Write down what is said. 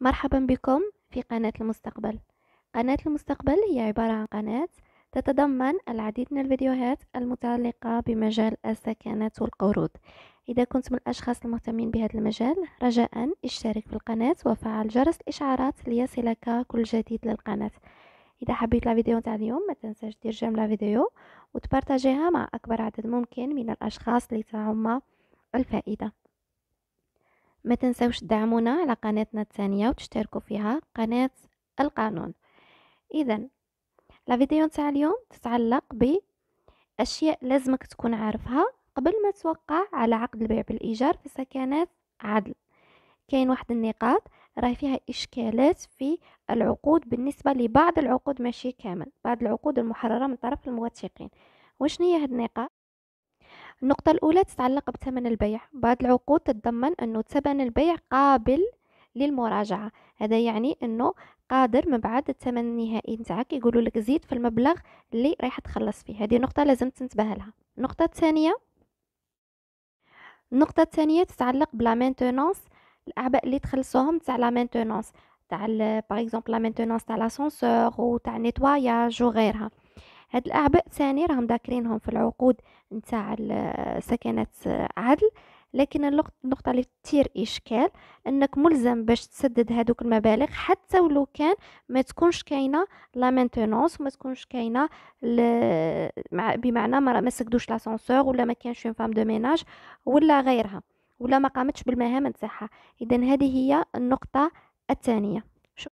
مرحبا بكم في قناة المستقبل قناة المستقبل هي عبارة عن قناة تتضمن العديد من الفيديوهات المتعلقة بمجال السكنات والقروض إذا كنت من الأشخاص المهتمين بهذا المجال رجاء اشترك في القناة وفعل جرس الإشعارات ليصلك كل جديد للقناة إذا حبيت الفيديو تاع اليوم ما تنساش دير جيم لفيديو وتبارتاجيها مع أكبر عدد ممكن من الأشخاص لتعم الفائدة ما تنسوش تدعمونا على قناتنا الثانية وتشتركوا فيها قناة القانون إذا لا فيديو نتاع اليوم تتعلق بأشياء لازمك تكون عارفها قبل ما توقع على عقد البيع بالإيجار في سكنات عدل كاين واحد النقاط راهي فيها إشكالات في العقود بالنسبة لبعض العقود ماشي كامل بعض العقود المحررة من طرف الموثقين وشنو هي هاد النقاط النقطة الأولى تتعلق بثمن البيع بعض العقود تتضمن أنه ثمن البيع قابل للمراجعة هذا يعني أنه قادر من بعد الثمن النهائي نتاعك يقولوا لك زيد في المبلغ اللي رايح تخلص فيه هذه نقطة لازم تنتبه لها النقطة الثانية النقطة الثانية تتعلق بلا مينتونونس الأعباء اللي تخلصوهم تاع لا مينتونونس تاع باغ اكزومبل لا مينتونونس تاع لاسونسور وتاع نيتواياج وغيرها هاد الاعباء ثاني راهم ذاكرينهم في العقود نتاع سكنات عدل لكن النقطة اللي تثير إشكال أنك ملزم باش تسدد هادوك المبالغ حتى ولو كان ما تكونش كاينة لا مينتونونس وما تكونش كاينة بمعنى ما سكدوش لاسانسور ولا ما كانش اون فام دو ميناج ولا غيرها ولا ما قامتش بالمهام نتاعها اذا هذه هي النقطة الثانية